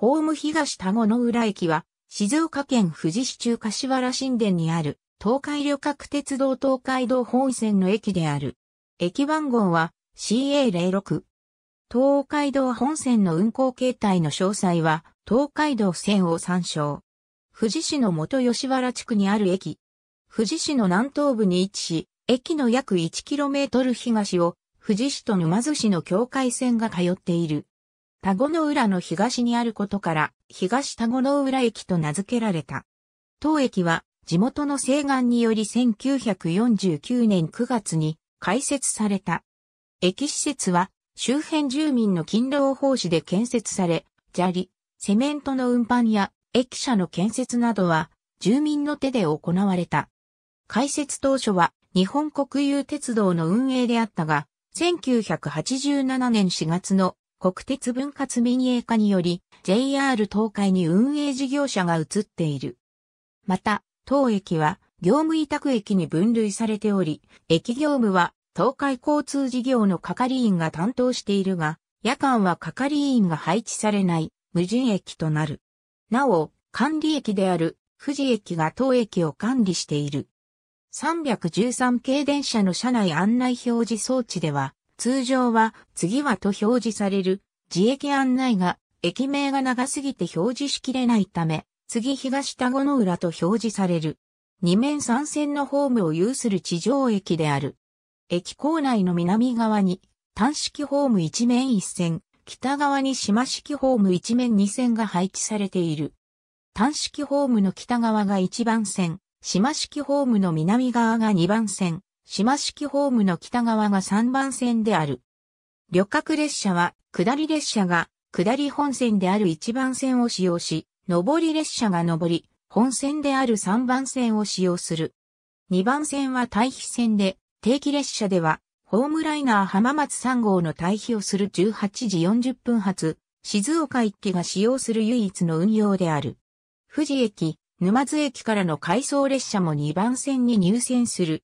ホーム東田子の浦駅は、静岡県富士市中柏原新田にある、東海旅客鉄道東海道本線の駅である。駅番号は CA06。東海道本線の運行形態の詳細は、東海道線を参照。富士市の元吉原地区にある駅。富士市の南東部に位置し、駅の約 1km 東を、富士市と沼津市の境界線が通っている。田子の浦の東にあることから、東田子の浦駅と名付けられた。当駅は、地元の西岸により1949年9月に開設された。駅施設は、周辺住民の勤労奉仕で建設され、砂利、セメントの運搬や駅舎の建設などは、住民の手で行われた。開設当初は、日本国有鉄道の運営であったが、1987年4月の国鉄分割民営化により JR 東海に運営事業者が移っている。また、当駅は業務委託駅に分類されており、駅業務は東海交通事業の係員が担当しているが、夜間は係員が配置されない無人駅となる。なお、管理駅である富士駅が当駅を管理している。313系電車の車内案内表示装置では、通常は次はと表示される自駅案内が駅名が長すぎて表示しきれないため、次東田後の浦と表示される。2面3線のホームを有する地上駅である。駅構内の南側に単式ホーム1面1線、北側に島式ホーム1面2線が配置されている。単式ホームの北側が1番線、島式ホームの南側が2番線、島式ホームの北側が3番線である。旅客列車は、下り列車が、下り本線である1番線を使用し、上り列車が上り、本線である3番線を使用する。2番線は対比線で、定期列車では、ホームライナー浜松3号の対比をする18時40分発、静岡一機が使用する唯一の運用である。富士駅、沼津駅からの回送列車も2番線に入線する。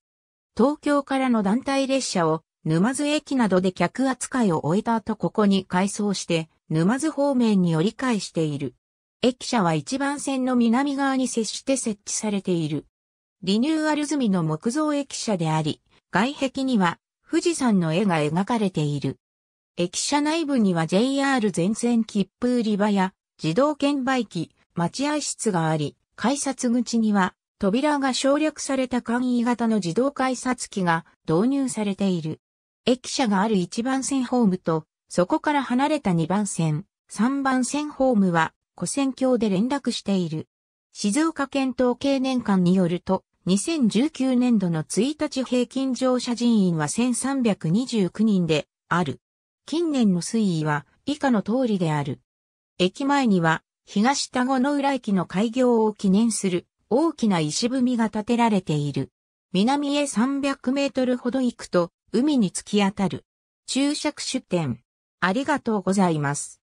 東京からの団体列車を沼津駅などで客扱いを終えた後ここに改装して沼津方面に折り返している。駅舎は一番線の南側に接して設置されている。リニューアル済みの木造駅舎であり、外壁には富士山の絵が描かれている。駅舎内部には JR 全線切符売り場や自動券売機、待合室があり、改札口には扉が省略された簡易型の自動改札機が導入されている。駅舎がある1番線ホームと、そこから離れた2番線、3番線ホームは、古線橋で連絡している。静岡県統計年間によると、2019年度の1日平均乗車人員は1329人である。近年の推移は以下の通りである。駅前には東田後の浦駅の開業を記念する大きな石踏みが建てられている。南へ300メートルほど行くと海に突き当たる。注釈出店。ありがとうございます。